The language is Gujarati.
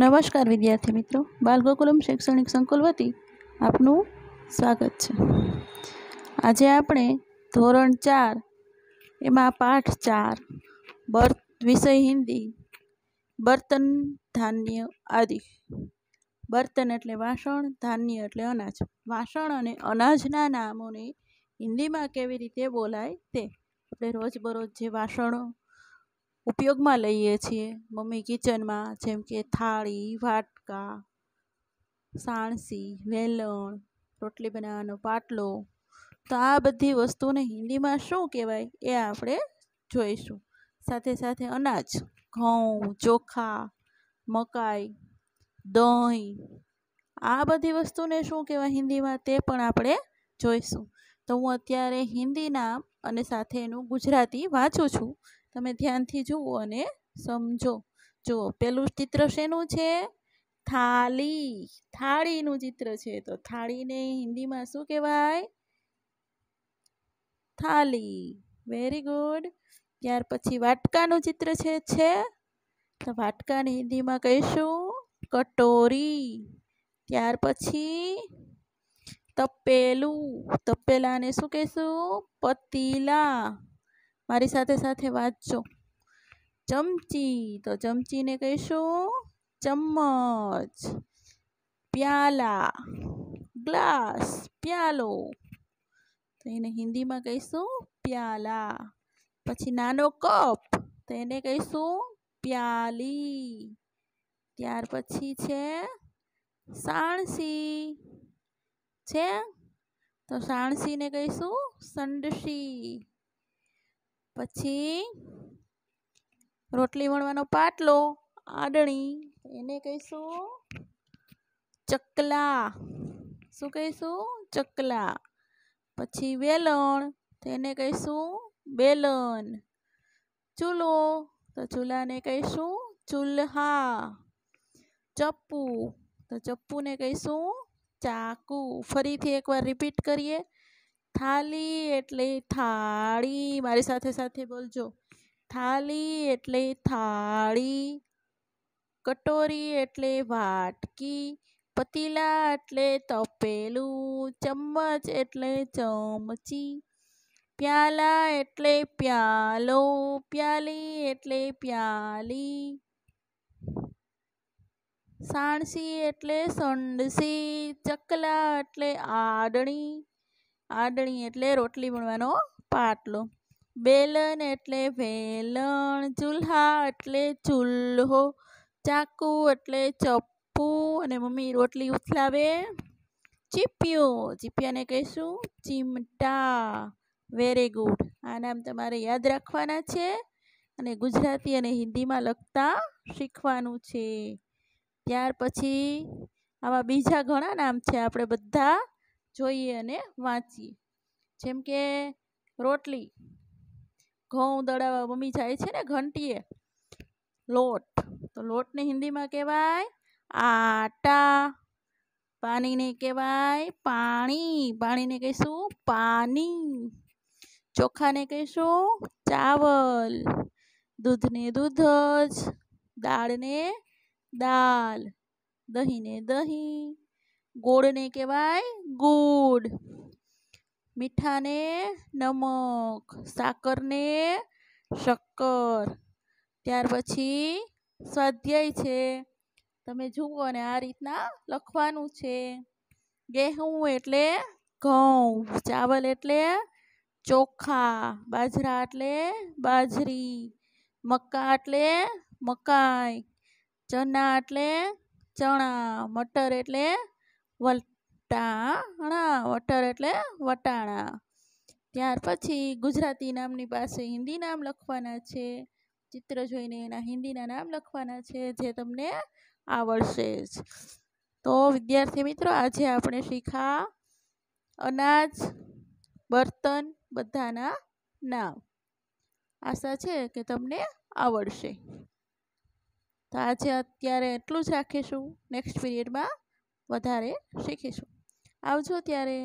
નમસ્કાર વિદ્યાર્થી મિત્રો બાલગોકુલમ શૈક્ષણિક સંકુલ વતી આપનું સ્વાગત છે આજે આપણે ધોરણ ચાર એમાં પાઠ ચાર બર્ત વિષય હિન્દી બર્તન ધાન્ય આદિ બર્તન એટલે વાસણ ધાન્ય એટલે અનાજ વાસણ અને અનાજના નામોને હિન્દીમાં કેવી રીતે બોલાય તે આપણે રોજબરોજ જે વાસણો ઉપયોગમાં લઈએ છીએ મમ્મી કિચનમાં જેમ કે થાળી વાટકા સાણસી વેલણ રોટલી બનાવવાનો પાટલો તો આ બધી વસ્તુને હિન્દીમાં શું કહેવાય એ આપણે જોઈશું સાથે સાથે અનાજ ઘઉં ચોખા મકાઈ દહીં આ બધી વસ્તુને શું કહેવાય હિન્દીમાં તે પણ આપણે જોઈશું તો હું અત્યારે હિન્દીના અને સાથે એનું ગુજરાતી વાંચું છું તમે ધ્યાનથી જુઓ અને સમજો જુઓ પેલું ચિત્ર શેનું છે થાળી થાળીનું ચિત્ર છે તો થાળીને હિન્દીમાં શું કહેવાય થાળી વેરી ગુડ ત્યાર પછી વાટકાનું ચિત્ર છે છે તો વાટકાને હિન્દીમાં કહીશું કટોરી ત્યાર પછી તપેલું તપેલાને શું કહીશું પતીલા મારી સાથે સાથે વાંચજો ચમચી તો ચમચીને કહીશું ચમ્મચ પ્યાલા ગ્લાસ પ્યાલો તો એને હિન્દીમાં કહીશું પ્યાલા પછી નાનો કપ તો એને કહીશું પ્યાલી ત્યાર પછી છે સાણસી છે તો સાણસીને કહીશું સંડસી પછી રોટલી વણવાનો પાટલો આડણી એને કહીશું ચકલા શું કહીશું ચકલા પછી વેલણ તેને કહીશું બેલન ચૂલો તો ચૂલાને કહીશું ચૂલ્હા ચપ્પુ તો ચપ્પુને કહીશું ચાકુ ફરીથી એકવાર રિપીટ કરીએ થાલી એટલે થાળી મારી સાથે સાથે બોલજો થાળી એટલે થાળી કટોરી એટલે વાટકી પતિલા એટલે તપેલું ચમચ એટલે ચમચી પ્યાલા એટલે प्याલો પ્યાલી એટલે પ્યાલી સાણસી એટલે સણસી ચકલા એટલે આડણી આડણી એટલે રોટલી વણવાનો પાટલો બેલન એટલે વેલણ ચૂલ્હા એટલે ચૂલ્હો ચાકુ એટલે ચપ્પુ અને મમ્મી રોટલી ઉથલાવે ચીપિયો ચીપિયાને કહીશું ચીમટા વેરી ગુડ આ નામ તમારે યાદ રાખવાના છે અને ગુજરાતી અને હિન્દીમાં લખતા શીખવાનું છે ત્યાર પછી આવા બીજા ઘણા નામ છે આપણે બધા જોઈએ અને વાંચીએ જેમ કે રોટલી ઘઉં દળાવવા મમ્મી જાય છે ને ઘંટીએ લોટ તો લોટને હિન્દીમાં કહેવાય આટા પાણીને કહેવાય પાણી પાણીને કહીશું પાણી ચોખાને કહીશું ચાવલ દૂધને દૂધ જ દાળને દાળ દહીંને દહીં ગોળને કહેવાય ગુડ મીઠાને નમક સાકરને શક્કર ત્યાર પછી સ્વાધ્યાય છે તમે જુઓ અને આ રીતના લખવાનું છે ગેહું એટલે ઘઉં ચાવલ એટલે ચોખા બાજરા એટલે બાજરી મક્કા એટલે મકાઈ ચના એટલે ચણા મટર એટલે વટાણા વટર એટલે વટાણા ત્યાર પછી ગુજરાતી નામની પાસે હિન્દી નામ લખવાના છે ચિત્ર જોઈને એના હિન્દીના નામ લખવાના છે જે તમને આવડશે જ તો વિદ્યાર્થી મિત્રો આજે આપણે શીખા અનાજ બર્તન બધાના નામ આશા છે કે તમને આવડશે તો આજે અત્યારે એટલું જ રાખીશું નેક્સ્ટ પીરિયડમાં વધારે શીખીશું આવજો ત્યારે